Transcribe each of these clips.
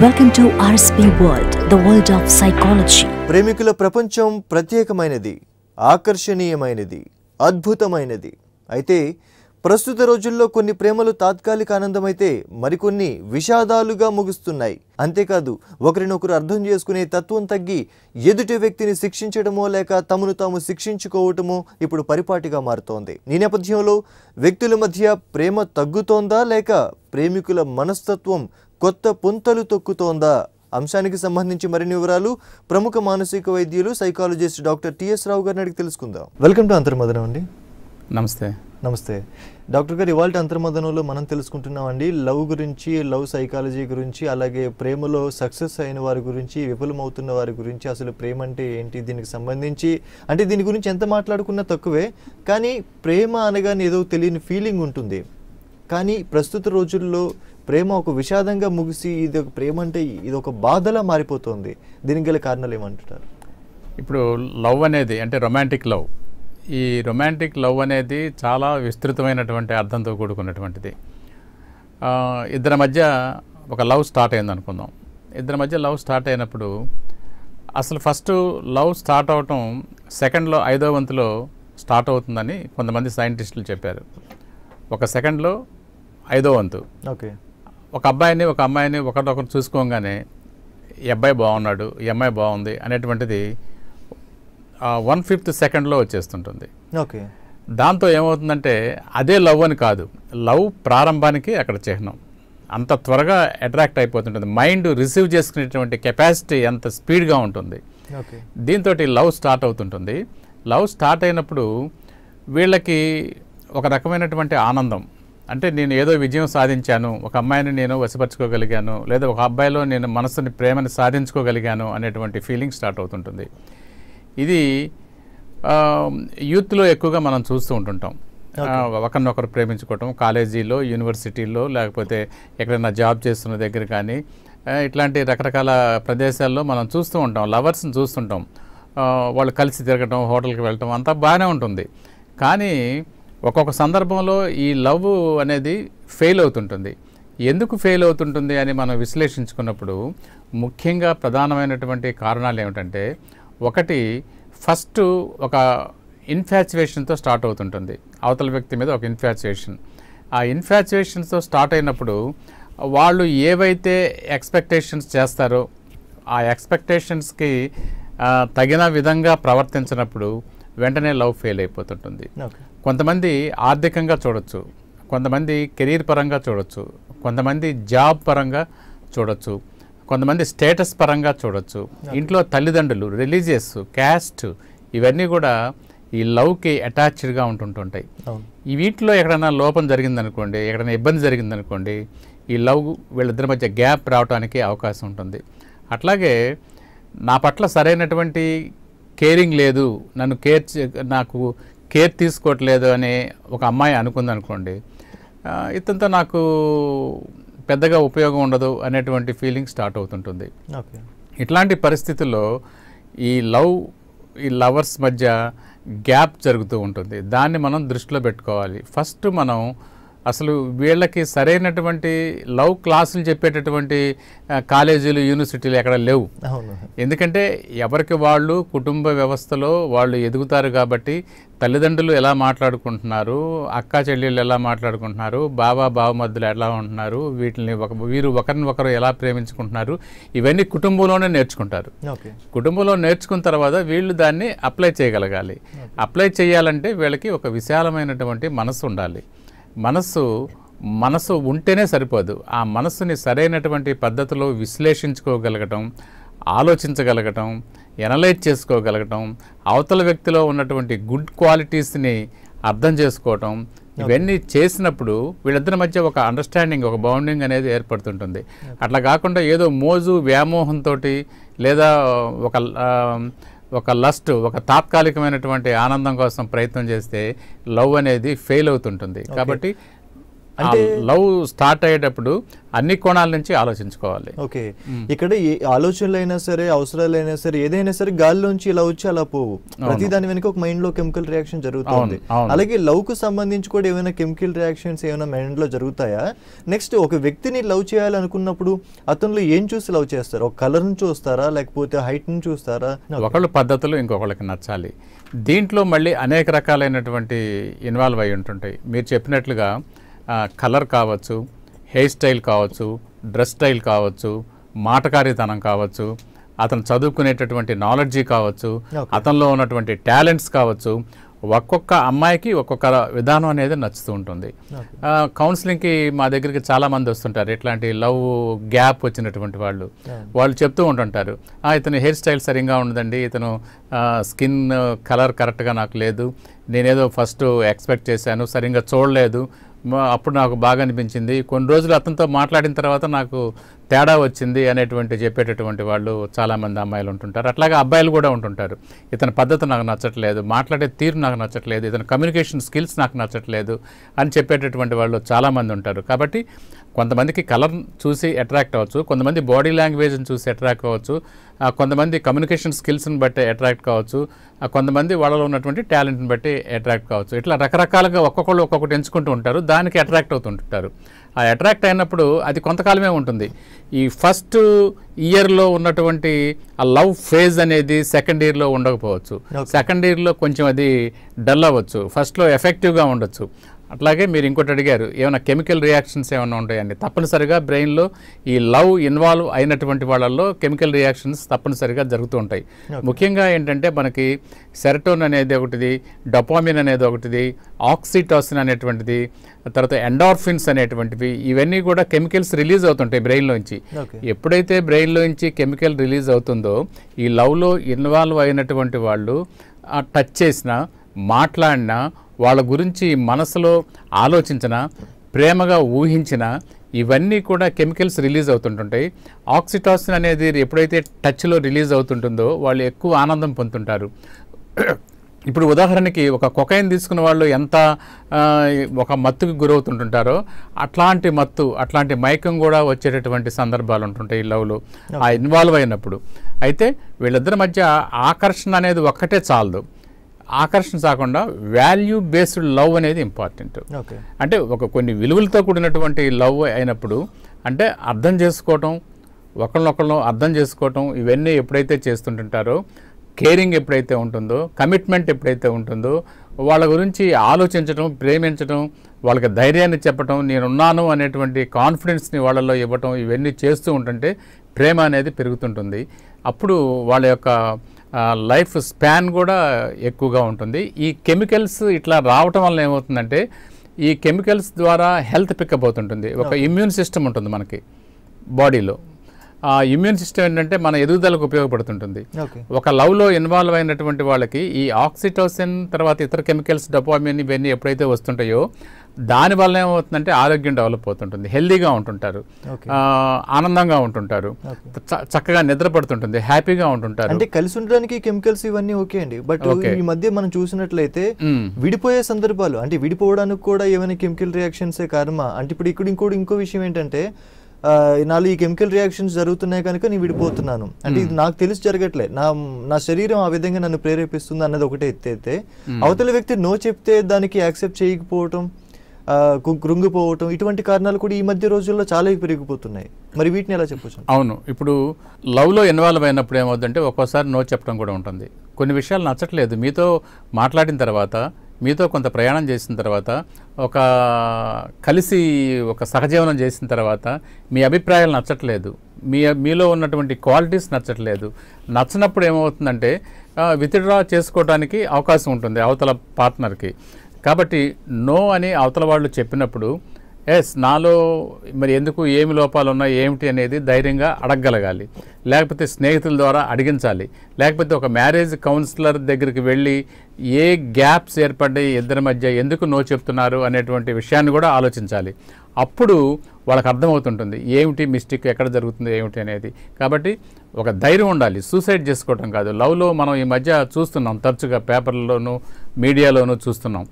welcome to RSP world the world of psychology ప్రేమికుల ప్రపంచం ప్రత్యేకమైనది ఆకర్షణీయమైనది అద్భుతమైనది అయితే ప్రస్తుత రోజుల్లో కొన్ని ప్రేమలు తాత్కాలిక ఆనందమైతే మరికొన్ని విషాదాలుగా ముగుస్తున్నాయి అంతేకాదు ఒకరినొకరు అర్థం చేసుకునే తత్వం తగ్గి ఎదుటి వ్యక్తిని శిక్షించడమో లేక తమను తాము శిక్షించుకోవటమో ఇప్పుడు పరిపాటిగా మారుతోంది ఈ నేపథ్యంలో వ్యక్తుల మధ్య ప్రేమ తగ్గుతోందా లేక ప్రేమికుల మనస్తత్వం కొత్త పుంతలు తొక్కుతోందా అంశానికి సంబంధించి మరిన్ని వివరాలు ప్రముఖ మానసిక వైద్యులు సైకాలజిస్ట్ డాక్టర్ టిఎస్ రావు గారిని అడిగి తెలుసుకుందాం వెల్కమ్ టు అంతర్మదనం అండి నమస్తే నమస్తే డాక్టర్ గారు ఇవాళ అంతర్మదనంలో మనం తెలుసుకుంటున్నామండి లవ్ గురించి లవ్ సైకాలజీ గురించి అలాగే ప్రేమలో సక్సెస్ అయిన వారి గురించి విఫలమవుతున్న వారి గురించి అసలు ప్రేమ అంటే ఏంటి దీనికి సంబంధించి అంటే దీని గురించి ఎంత మాట్లాడుకున్నా తక్కువే కానీ ప్రేమ అనగానే ఏదో తెలియని ఫీలింగ్ ఉంటుంది కానీ ప్రస్తుత రోజుల్లో ప్రేమ ఒక విషాదంగా ముగిసి ఇది ఒక ప్రేమ అంటే ఇది ఒక బాధలా మారిపోతుంది దీనికి గల కారణాలు ఏమంటున్నారు ఇప్పుడు లవ్ అనేది అంటే రొమాంటిక్ లవ్ ఈ రొమాంటిక్ లవ్ అనేది చాలా విస్తృతమైనటువంటి అర్థంతో కూడుకున్నటువంటిది ఇద్దరి మధ్య ఒక లవ్ స్టార్ట్ అయింది అనుకుందాం ఇద్దరి మధ్య లవ్ స్టార్ట్ అయినప్పుడు అసలు ఫస్ట్ లవ్ స్టార్ట్ అవటం సెకండ్లో ఐదో వంతులో స్టార్ట్ అవుతుందని కొంతమంది సైంటిస్టులు చెప్పారు ఒక సెకండ్లో ఐదో వంతు ఓకే ఒక అబ్బాయిని ఒక అమ్మాయిని ఒకరినొకరు చూసుకోగానే ఈ అబ్బాయి బాగున్నాడు ఈ అమ్మాయి బాగుంది అనేటువంటిది వన్ ఫిఫ్త్ సెకండ్లో వచ్చేస్తుంటుంది ఓకే దాంతో ఏమవుతుందంటే అదే లవ్ అని కాదు లవ్ ప్రారంభానికి అక్కడ చిహ్నం అంత త్వరగా అట్రాక్ట్ అయిపోతుంటుంది మైండ్ రిసీవ్ చేసుకునేటువంటి కెపాసిటీ ఎంత స్పీడ్గా ఉంటుంది దీంతో లవ్ స్టార్ట్ అవుతుంటుంది లవ్ స్టార్ట్ అయినప్పుడు వీళ్ళకి ఒక రకమైనటువంటి ఆనందం అంటే నేను ఏదో విజయం సాధించాను ఒక అమ్మాయిని నేను వశపరచుకోగలిగాను లేదా ఒక అబ్బాయిలో నేను మనసుని ప్రేమని సాధించుకోగలిగాను అనేటువంటి ఫీలింగ్ స్టార్ట్ అవుతుంటుంది ఇది యూత్లో ఎక్కువగా మనం చూస్తూ ఉంటుంటాం ఒకరినొకరు ప్రేమించుకోవటం కాలేజీలో యూనివర్సిటీల్లో లేకపోతే ఎక్కడైనా జాబ్ చేస్తున్న దగ్గర కానీ ఇట్లాంటి రకరకాల ప్రదేశాల్లో మనం చూస్తూ ఉంటాం లవర్స్ని చూస్తుంటాం వాళ్ళు కలిసి తిరగటం హోటల్కి వెళ్ళటం అంతా బాగానే ఉంటుంది కానీ ఒక్కొక్క సందర్భంలో ఈ లవ్ అనేది ఫెయిల్ అవుతుంటుంది ఎందుకు ఫెయిల్ అవుతుంటుంది అని మనం విశ్లేషించుకున్నప్పుడు ముఖ్యంగా ప్రధానమైనటువంటి కారణాలు ఏమిటంటే ఒకటి ఫస్ట్ ఒక ఇన్ఫాచ్యువేషన్తో స్టార్ట్ అవుతుంటుంది అవతల వ్యక్తి మీద ఒక ఇన్ఫాచ్యువేషన్ ఆ ఇన్ఫాచ్యువేషన్తో స్టార్ట్ అయినప్పుడు వాళ్ళు ఏవైతే ఎక్స్పెక్టేషన్స్ చేస్తారో ఆ ఎక్స్పెక్టేషన్స్కి తగిన విధంగా ప్రవర్తించినప్పుడు వెంటనే లవ్ ఫెయిల్ అయిపోతుంటుంది కొంతమంది ఆర్థికంగా చూడొచ్చు కొంతమంది కెరీర్ పరంగా చూడొచ్చు కొంతమంది జాబ్ పరంగా చూడొచ్చు కొంతమంది స్టేటస్ పరంగా చూడొచ్చు ఇంట్లో తల్లిదండ్రులు రిలీజియస్ క్యాస్ట్ ఇవన్నీ కూడా ఈ లవ్కి అటాచ్డ్గా ఉంటుంటుంటాయి ఈ వీటిలో ఎక్కడైనా లోపం జరిగిందనుకోండి ఎక్కడైనా ఇబ్బంది జరిగిందనుకోండి ఈ లవ్ వీళ్ళిద్దరి మధ్య గ్యాప్ రావడానికి అవకాశం ఉంటుంది అట్లాగే నా పట్ల సరైనటువంటి కేరింగ్ లేదు నన్ను కేర్ నాకు కేర్ తీసుకోవట్లేదు అని ఒక అమ్మాయి అనుకుంది అనుకోండి ఇతనితో నాకు పెద్దగా ఉపయోగం ఉండదు అనేటువంటి ఫీలింగ్ స్టార్ట్ అవుతుంటుంది ఇట్లాంటి పరిస్థితుల్లో ఈ లవ్ ఈ లవర్స్ మధ్య గ్యాప్ జరుగుతూ ఉంటుంది దాన్ని మనం దృష్టిలో పెట్టుకోవాలి ఫస్ట్ మనం అసలు వీళ్ళకి సరైనటువంటి లవ్ క్లాసులు చెప్పేటటువంటి కాలేజీలు యూనివర్సిటీలు ఎక్కడ లేవు ఎందుకంటే ఎవరికి వాళ్ళు కుటుంబ వ్యవస్థలో వాళ్ళు ఎదుగుతారు కాబట్టి తల్లిదండ్రులు ఎలా మాట్లాడుకుంటున్నారు అక్క చెల్లెళ్ళు ఎలా మాట్లాడుకుంటున్నారు బాబా బావమద్దులు ఎలా ఉంటున్నారు వీటిని ఒక వీరు ఒకరిని ఒకరు ఎలా ప్రేమించుకుంటున్నారు ఇవన్నీ కుటుంబంలోనే నేర్చుకుంటారు కుటుంబంలో నేర్చుకున్న తర్వాత వీళ్ళు దాన్ని అప్లై చేయగలగాలి అప్లై చేయాలంటే వీళ్ళకి ఒక విశాలమైనటువంటి మనసు ఉండాలి మనస్సు మనసు ఉంటేనే సరిపోదు ఆ మనస్సుని సరైనటువంటి పద్ధతిలో విశ్లేషించుకోగలగటం ఆలోచించగలగటం ఎనలైజ్ చేసుకోగలగటం అవతల వ్యక్తిలో ఉన్నటువంటి గుడ్ క్వాలిటీస్ని అర్థం చేసుకోవటం ఇవన్నీ చేసినప్పుడు వీళ్ళిద్దరి మధ్య ఒక అండర్స్టాండింగ్ ఒక బౌండింగ్ అనేది ఏర్పడుతుంటుంది అట్లా కాకుండా ఏదో మోజు వ్యామోహంతో లేదా ఒక ఒక లస్ట్ ఒక తాత్కాలికమైనటువంటి ఆనందం కోసం ప్రయత్నం చేస్తే లవ్ అనేది ఫెయిల్ అవుతుంటుంది కాబట్టి అంటే లవ్ స్టార్ట్ అయ్యేటప్పుడు అన్ని కోణాల నుంచి ఆలోచించుకోవాలి ఓకే ఇక్కడ ఆలోచనలు అయినా సరే అవసరాలు అయినా సరే ఏదైనా సరే నుంచి ఇలా వచ్చి అలా పోవు ప్రతి దాని వెనుక ఒక మైండ్ లో కెమికల్ రియాక్షన్ జరుగుతుంది అలాగే లవ్ కు సంబంధించి కూడా ఏమైనా కెమికల్ రియాక్షన్స్ ఏమైనా మైండ్ లో జరుగుతాయా నెక్స్ట్ ఒక వ్యక్తిని లవ్ చేయాలనుకున్నప్పుడు అతను ఏం చూసి లవ్ చేస్తారు ఒక కలర్ ను చూస్తారా లేకపోతే హైట్ ను చూస్తారా ఒకళ్ళు పద్ధతులు ఇంకొకళ్ళకి నచ్చాలి దీంట్లో మళ్ళీ అనేక రకాలైనటువంటి ఇన్వాల్వ్ అయి ఉంటుంటాయి మీరు చెప్పినట్లుగా కలర్ కావచ్చు హెయిర్ స్టైల్ కావచ్చు డ్రెస్ స్టైల్ కావచ్చు మాటకారితనం కావచ్చు అతను చదువుకునేటటువంటి నాలెడ్జీ కావచ్చు అతనిలో ఉన్నటువంటి టాలెంట్స్ కావచ్చు ఒక్కొక్క అమ్మాయికి ఒక్కొక్క విధానం అనేది నచ్చుతూ ఉంటుంది కౌన్సిలింగ్కి మా దగ్గరికి చాలామంది వస్తుంటారు ఇట్లాంటి లవ్ గ్యాప్ వచ్చినటువంటి వాళ్ళు వాళ్ళు చెప్తూ ఉంటుంటారు ఇతను హెయిర్ స్టైల్ సరిగా ఉండదండి ఇతను స్కిన్ కలర్ కరెక్ట్గా నాకు లేదు నేనేదో ఫస్ట్ ఎక్స్పెక్ట్ చేశాను సరిగ్గా చూడలేదు అప్పుడు నాకు బాగా అనిపించింది కొన్ని రోజులు అతనితో మాట్లాడిన తర్వాత నాకు తేడా వచ్చింది అనేటువంటి చెప్పేటటువంటి వాళ్ళు చాలామంది అమ్మాయిలు ఉంటుంటారు అట్లాగే అబ్బాయిలు కూడా ఉంటుంటారు ఇతని పద్ధతి నాకు నచ్చట్లేదు మాట్లాడే తీరు నాకు నచ్చట్లేదు ఇతని కమ్యూనికేషన్ స్కిల్స్ నాకు నచ్చట్లేదు అని చెప్పేటటువంటి వాళ్ళు చాలామంది ఉంటారు కాబట్టి కొంతమందికి కలర్ చూసి అట్రాక్ట్ అవ్వచ్చు కొంతమంది బాడీ లాంగ్వేజ్ని చూసి అట్రాక్ట్ అవ్వచ్చు కొంతమంది కమ్యూనికేషన్ స్కిల్స్ని బట్టి అట్రాక్ట్ కావచ్చు కొంతమంది వాళ్ళలో ఉన్నటువంటి టాలెంట్ని బట్టి అట్రాక్ట్ కావచ్చు ఇట్లా రకరకాలుగా ఒక్కొక్కళ్ళు ఒక్కొక్కటి ఎంచుకుంటూ ఉంటారు దానికి అట్రాక్ట్ అవుతుంటారు ఆ అట్రాక్ట్ అయినప్పుడు అది కొంతకాలమే ఉంటుంది ఈ ఫస్ట్ ఇయర్లో ఉన్నటువంటి ఆ లవ్ ఫేజ్ అనేది సెకండ్ ఇయర్లో ఉండకపోవచ్చు సెకండ్ ఇయర్లో కొంచెం అది డల్ అవ్వచ్చు ఫస్ట్లో ఎఫెక్టివ్గా ఉండొచ్చు అట్లాగే మీరు ఇంకోటి అడిగారు ఏమైనా కెమికల్ రియాక్షన్స్ ఏమైనా ఉంటాయండి తప్పనిసరిగా బ్రెయిన్లో ఈ లవ్ ఇన్వాల్వ్ అయినటువంటి వాళ్ళల్లో కెమికల్ రియాక్షన్స్ తప్పనిసరిగా జరుగుతూ ఉంటాయి ముఖ్యంగా ఏంటంటే మనకి సెరటోన్ అనేది ఒకటిది డొపామిన్ అనేది ఒకటిది ఆక్సిటాసిన్ అనేటువంటిది తర్వాత ఎండార్ఫిన్స్ అనేటువంటివి ఇవన్నీ కూడా కెమికల్స్ రిలీజ్ అవుతుంటాయి బ్రెయిన్లోంచి ఎప్పుడైతే బ్రెయిన్లోంచి కెమికల్ రిలీజ్ అవుతుందో ఈ లవ్లో ఇన్వాల్వ్ అయినటువంటి వాళ్ళు టచ్ చేసిన మాట్లాడినా వాళ్ళ గురించి మనసులో ఆలోచించిన ప్రేమగా ఊహించిన ఇవన్నీ కూడా కెమికల్స్ రిలీజ్ అవుతుంటుంటాయి ఆక్సిటాసిన్ అనేది ఎప్పుడైతే టచ్లో రిలీజ్ అవుతుంటుందో వాళ్ళు ఎక్కువ ఆనందం పొందుతుంటారు ఇప్పుడు ఉదాహరణకి ఒక కొకైన్ తీసుకున్న వాళ్ళు ఎంత ఒక మత్తుకు గురవుతుంటుంటారో అట్లాంటి మత్తు అట్లాంటి మైకం కూడా వచ్చేటటువంటి సందర్భాలు ఉంటుంటాయి లవ్లో ఆ ఇన్వాల్వ్ అయినప్పుడు అయితే వీళ్ళిద్దరి మధ్య ఆకర్షణ అనేది ఒక్కటే చాలదు ఆకర్షణ కాకుండా వాల్యూ బేస్డ్ లవ్ అనేది ఇంపార్టెంట్ అంటే ఒక కొన్ని విలువలతో కూడినటువంటి లవ్ అయినప్పుడు అంటే అర్థం చేసుకోవటం ఒకళ్ళనొకళ్ళు అర్థం చేసుకోవటం ఇవన్నీ ఎప్పుడైతే చేస్తుంటుంటారో కేరింగ్ ఎప్పుడైతే ఉంటుందో కమిట్మెంట్ ఎప్పుడైతే ఉంటుందో వాళ్ళ గురించి ఆలోచించడం ప్రేమించడం వాళ్ళకి ధైర్యాన్ని చెప్పడం నేనున్నాను అనేటువంటి కాన్ఫిడెన్స్ని వాళ్ళల్లో ఇవ్వటం ఇవన్నీ చేస్తూ ఉంటుంటే ప్రేమ అనేది పెరుగుతుంటుంది అప్పుడు వాళ్ళ యొక్క లైఫ్ స్పాన్ కూడా ఎక్కువగా ఉంటుంది ఈ కెమికల్స్ ఇట్లా రావటం వల్ల ఏమవుతుందంటే ఈ కెమికల్స్ ద్వారా హెల్త్ పికప్ అవుతుంటుంది ఒక ఇమ్యూన్ సిస్టమ్ ఉంటుంది మనకి బాడీలో ఆ ఇమ్యూన్ సిస్టమ్ ఏంటంటే మన ఎదుగుదలకు ఉపయోగపడుతుంటుంది ఒక లవ్లో ఇన్వాల్వ్ అయినటువంటి వాళ్ళకి ఈ ఆక్సిటోసిన్ తర్వాత ఇతర కెమికల్స్ డపోమిన్ ఇవన్నీ ఎప్పుడైతే వస్తుంటాయో దానివల్ల ఏమవుతుందంటే ఆరోగ్యం డెవలప్ అవుతుంటుంది హెల్దీగా ఉంటుంటారు ఆనందంగా ఉంటుంటారు చక్కగా నిద్రపడుతుంటుంది హ్యాపీగా ఉంటుంటారు అంటే కలిసి ఉండడానికి కెమికల్స్ ఇవన్నీ ఓకే అండి బట్ ఈ మధ్య మనం చూసినట్లయితే విడిపోయే సందర్భాలు అంటే విడిపోవడానికి కూడా ఏమైనా కెమికల్ రియాక్షన్సే కారణమా అంటే ఇప్పుడు ఇక్కడ ఇంకోటి ఇంకో విషయం ఏంటంటే నాలో ఈ కెమికల్ రియాక్షన్స్ జరుగుతున్నాయి కనుక నేను విడిపోతున్నాను అంటే ఇది నాకు తెలిసి జరగట్లే నా నా శరీరం ఆ విధంగా నన్ను ప్రేరేపిస్తుంది అన్నది ఒకటే ఎత్తైతే అవతల వ్యక్తి నో చెప్తే దానికి యాక్సెప్ట్ చేయకపోవటం కృంగిపోవటం ఇటువంటి కారణాలు కూడా ఈ మధ్య రోజుల్లో చాలా పెరిగిపోతున్నాయి మరి వీటిని ఎలా చెప్పొచ్చు అవును ఇప్పుడు లవ్లో ఇన్వాల్వ్ అయినప్పుడు ఏమవుతుందంటే ఒక్కోసారి నో చెప్పడం కూడా ఉంటుంది కొన్ని విషయాలు నచ్చట్లేదు మీతో మాట్లాడిన తర్వాత మీతో కొంత ప్రయాణం చేసిన తర్వాత ఒక కలిసి ఒక సహజీవనం చేసిన తర్వాత మీ అభిప్రాయాలు నచ్చట్లేదు మీ మీలో ఉన్నటువంటి క్వాలిటీస్ నచ్చట్లేదు నచ్చినప్పుడు ఏమవుతుందంటే విత్డ్రా చేసుకోవడానికి అవకాశం ఉంటుంది అవతల పార్ట్నర్కి కాబట్టి నో అని అవతల వాళ్ళు చెప్పినప్పుడు ఎస్ నాలో మరి ఎందుకు ఏమి లోపాలు ఉన్నాయి ఏమిటి అనేది ధైర్యంగా అడగగలగాలి లేకపోతే స్నేహితుల ద్వారా అడిగించాలి లేకపోతే ఒక మ్యారేజ్ కౌన్సిలర్ దగ్గరికి వెళ్ళి ఏ గ్యాప్స్ ఏర్పడ్డాయి ఇద్దరి మధ్య ఎందుకు నో చెప్తున్నారు అనేటువంటి విషయాన్ని కూడా ఆలోచించాలి అప్పుడు వాళ్ళకి అర్థమవుతుంటుంది ఏమిటి మిస్టేక్ ఎక్కడ జరుగుతుంది ఏమిటి అనేది కాబట్టి ఒక ధైర్యం ఉండాలి సూసైడ్ చేసుకోవటం కాదు లవ్లో మనం ఈ మధ్య చూస్తున్నాం తరచుగా పేపర్లోనూ మీడియాలోనూ చూస్తున్నాం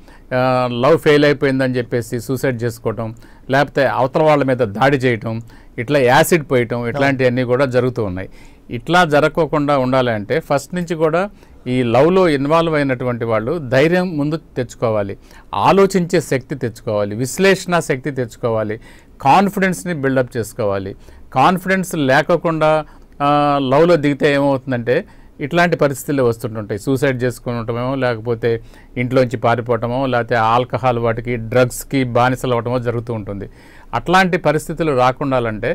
లవ్ ఫెయిల్ అయిపోయిందని చెప్పేసి సూసైడ్ చేసుకోవటం లేకపోతే అవతల వాళ్ళ మీద దాడి చేయటం ఇట్లా యాసిడ్ పోయటం ఇట్లాంటివన్నీ కూడా జరుగుతూ ఉన్నాయి ఇట్లా జరగకుండా ఉండాలంటే ఫస్ట్ నుంచి కూడా ఈ లవ్లో ఇన్వాల్వ్ అయినటువంటి వాళ్ళు ధైర్యం ముందు తెచ్చుకోవాలి ఆలోచించే శక్తి తెచ్చుకోవాలి విశ్లేషణ శక్తి తెచ్చుకోవాలి కాన్ఫిడెన్స్ని బిల్డప్ చేసుకోవాలి కాన్ఫిడెన్స్ లేకుండా లవ్లో దిగితే ఏమవుతుందంటే ఇట్లాంటి పరిస్థితులు వస్తుంటుంటాయి సూసైడ్ ఉండటమేమో లేకపోతే ఇంట్లోంచి పారిపోవటమో లేకపోతే ఆల్కహాల్ వాటికి డ్రగ్స్కి బానిసలు అవ్వటమో జరుగుతూ ఉంటుంది అట్లాంటి పరిస్థితులు రాకుండాలంటే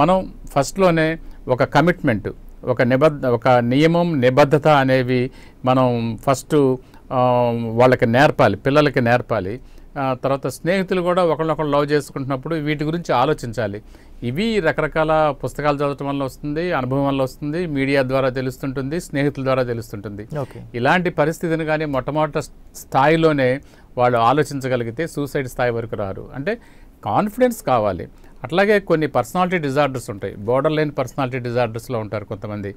మనం ఫస్ట్లోనే ఒక కమిట్మెంట్ ఒక నిబద్ధ ఒక నియమం నిబద్ధత అనేవి మనం ఫస్ట్ వాళ్ళకి నేర్పాలి పిల్లలకి నేర్పాలి తర్వాత స్నేహితులు కూడా ఒకరినొకరు లవ్ చేసుకుంటున్నప్పుడు వీటి గురించి ఆలోచించాలి ఇవి రకరకాల పుస్తకాలు చదవటం వల్ల వస్తుంది అనుభవం వల్ల వస్తుంది మీడియా ద్వారా తెలుస్తుంటుంది స్నేహితుల ద్వారా తెలుస్తుంటుంది ఇలాంటి పరిస్థితిని కానీ మొట్టమొదటి స్థాయిలోనే వాళ్ళు ఆలోచించగలిగితే సూసైడ్ స్థాయి వరకు రారు అంటే కాన్ఫిడెన్స్ కావాలి అట్లాగే కొన్ని పర్సనాలిటీ డిజార్డర్స్ ఉంటాయి బోర్డర్ లైన్ పర్సనాలిటీ డిజార్డర్స్లో ఉంటారు కొంతమంది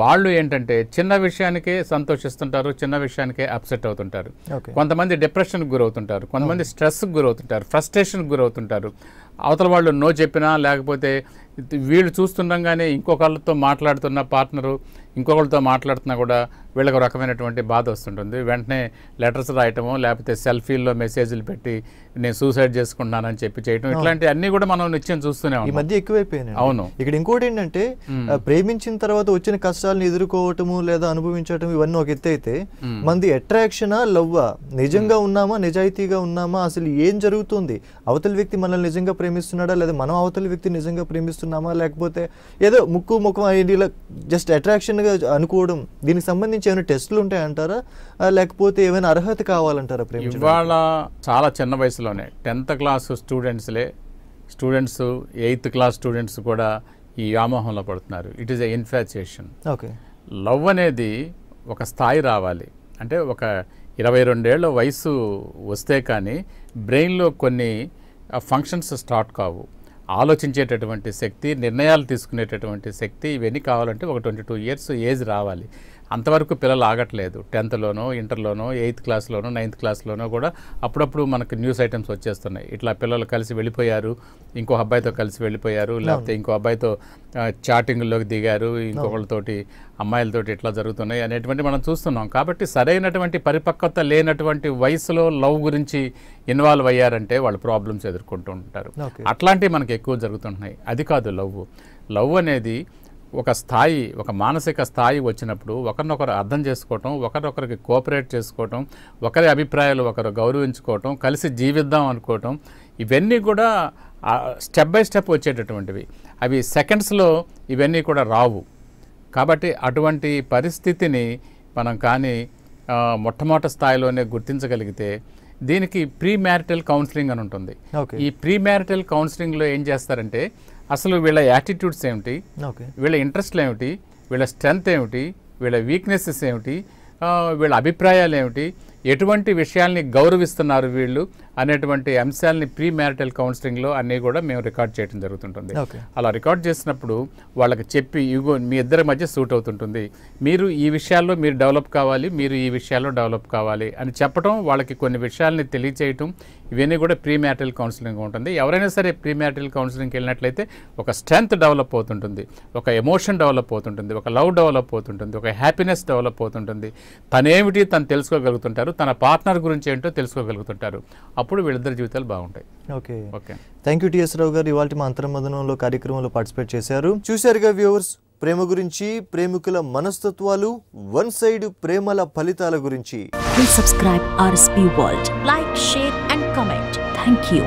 వాళ్ళు ఏంటంటే చిన్న విషయానికే సంతోషిస్తుంటారు చిన్న విషయానికే అప్సెట్ అవుతుంటారు కొంతమంది డిప్రెషన్కి గురవుతుంటారు కొంతమంది స్ట్రెస్కి గురవుతుంటారు ఫ్రస్ట్రేషన్కి గురవుతుంటారు అవతల వాళ్ళు నో చెప్పినా లేకపోతే వీళ్ళు చూస్తుండగానే ఇంకొకళ్ళతో మాట్లాడుతున్న పార్ట్నరు ఇంకొకరితో మాట్లాడుతున్నా కూడా వీళ్ళకు రకమైనటువంటి బాధ వస్తుంటుంది వెంటనే లెటర్స్ రాయటము లేకపోతే సెల్ఫీల్లో మెసేజ్లు పెట్టి నేను సూసైడ్ చేసుకుంటానని చెప్పి చేయటం ఇట్లాంటి అన్ని కూడా మనం నిత్యం చూస్తూనే ఈ మధ్య ఎక్కువైపోయినాయి అవును ఇక్కడ ఇంకోటి ఏంటంటే ప్రేమించిన తర్వాత వచ్చిన కష్టాలను ఎదుర్కోవటము లేదా అనుభవించటం ఇవన్నీ ఒక ఎత్తు అయితే మంది అట్రాక్షనా లవ్వా నిజంగా ఉన్నామా నిజాయితీగా ఉన్నామా అసలు ఏం జరుగుతుంది అవతల వ్యక్తి మనల్ని నిజంగా ప్రేమిస్తున్నాడా లేదా మనం అవతల వ్యక్తి నిజంగా ప్రేమిస్తున్నామా లేకపోతే ఏదో ముక్కు ముఖం ఐడియా జస్ట్ అట్రాక్షన్ గా అనుకోవడం దీనికి సంబంధించి ఏమైనా టెస్టులు ఉంటాయంటారా లేకపోతే ఏమైనా అర్హత కావాలంటారా ప్రేమ ఇవాళ చాలా చిన్న వయసులోనే టెన్త్ క్లాస్ స్టూడెంట్స్లే స్టూడెంట్స్ ఎయిత్ క్లాస్ స్టూడెంట్స్ కూడా ఈ వ్యామోహంలో పడుతున్నారు it is a infatuation okay love అనేది ఒక స్థాయి రావాలి అంటే ఒక ఇరవై రెండేళ్ల వయసు వస్తే కానీ బ్రెయిన్లో కొన్ని ఫంక్షన్స్ స్టార్ట్ కావు ఆలోచించేటటువంటి శక్తి నిర్ణయాలు తీసుకునేటటువంటి శక్తి ఇవన్నీ కావాలంటే ఒక ట్వంటీ టూ ఇయర్స్ ఏజ్ రావాలి అంతవరకు పిల్లలు ఆగట్లేదు టెన్త్లోనో ఇంటర్లోనో ఎయిత్ క్లాస్లోనో నైన్త్ క్లాస్లోనో కూడా అప్పుడప్పుడు మనకు న్యూస్ ఐటమ్స్ వచ్చేస్తున్నాయి ఇట్లా పిల్లలు కలిసి వెళ్ళిపోయారు ఇంకో అబ్బాయితో కలిసి వెళ్ళిపోయారు లేకపోతే ఇంకో అబ్బాయితో చాటింగ్లోకి దిగారు ఇంకొకళ్ళతోటి అమ్మాయిలతోటి ఇట్లా జరుగుతున్నాయి అనేటువంటి మనం చూస్తున్నాం కాబట్టి సరైనటువంటి పరిపక్వత లేనటువంటి వయసులో లవ్ గురించి ఇన్వాల్వ్ అయ్యారంటే వాళ్ళు ప్రాబ్లమ్స్ ఎదుర్కొంటూ ఉంటారు అట్లాంటివి మనకు ఎక్కువ జరుగుతుంటున్నాయి అది కాదు లవ్ లవ్ అనేది ఒక స్థాయి ఒక మానసిక స్థాయి వచ్చినప్పుడు ఒకరినొకరు అర్థం చేసుకోవటం ఒకరినొకరికి కోఆపరేట్ చేసుకోవటం ఒకరి అభిప్రాయాలు ఒకరు గౌరవించుకోవటం కలిసి జీవిద్దాం అనుకోవటం ఇవన్నీ కూడా స్టెప్ బై స్టెప్ వచ్చేటటువంటివి అవి సెకండ్స్లో ఇవన్నీ కూడా రావు కాబట్టి అటువంటి పరిస్థితిని మనం కానీ మొట్టమొదటి స్థాయిలోనే గుర్తించగలిగితే దీనికి ప్రీ మ్యారిటల్ కౌన్సిలింగ్ అని ఉంటుంది ఈ ప్రీ మ్యారిటల్ కౌన్సిలింగ్లో ఏం చేస్తారంటే అసలు వీళ్ళ యాటిట్యూడ్స్ ఏమిటి వీళ్ళ ఇంట్రెస్ట్లు ఏమిటి వీళ్ళ స్ట్రెంగ్త్ ఏమిటి వీళ్ళ వీక్నెసెస్ ఏమిటి వీళ్ళ అభిప్రాయాలు ఏమిటి ఎటువంటి విషయాల్ని గౌరవిస్తున్నారు వీళ్ళు అనేటువంటి అంశాలని ప్రీ మ్యారిటల్ కౌన్సిలింగ్లో అన్నీ కూడా మేము రికార్డ్ చేయడం జరుగుతుంటుంది అలా రికార్డ్ చేసినప్పుడు వాళ్ళకి చెప్పి ఇగో మీ ఇద్దరి మధ్య సూట్ అవుతుంటుంది మీరు ఈ విషయాల్లో మీరు డెవలప్ కావాలి మీరు ఈ విషయాల్లో డెవలప్ కావాలి అని చెప్పడం వాళ్ళకి కొన్ని విషయాల్ని తెలియచేయటం ఇవన్నీ కూడా ప్రీ మ్యారిటల్ కౌన్సిలింగ్ ఉంటుంది ఎవరైనా సరే ప్రీ మ్యారిటల్ కౌన్సిలింగ్కి వెళ్ళినట్లయితే ఒక స్ట్రెంగ్త్ డెవలప్ అవుతుంటుంది ఒక ఎమోషన్ డెవలప్ అవుతుంటుంది ఒక లవ్ డెవలప్ అవుతుంటుంది ఒక హ్యాపీనెస్ డెవలప్ అవుతుంటుంది తనేమిటి తను తెలుసుకోగలుగుతుంటారు తన పార్ట్నర్ గురించి ఏంటో తెలుసుకోగలుగుతుంటారు అప్పుడు వీళ్ళిద్దరి జీవితాలు బాగుంటాయి okay okay thank you TS Rao garu ఇవాళ మా అంతర్మదనంలో కార్యక్రమంలో పార్టిసిపేట్ చేశారు చూశారుగా వ్యూవర్స్ ప్రేమ గురించి ప్రేమికుల మనస్తత్వాలు వన్ సైడ్ ప్రేమల ఫలితాల గురించి subscribe RSP world like share and comment thank you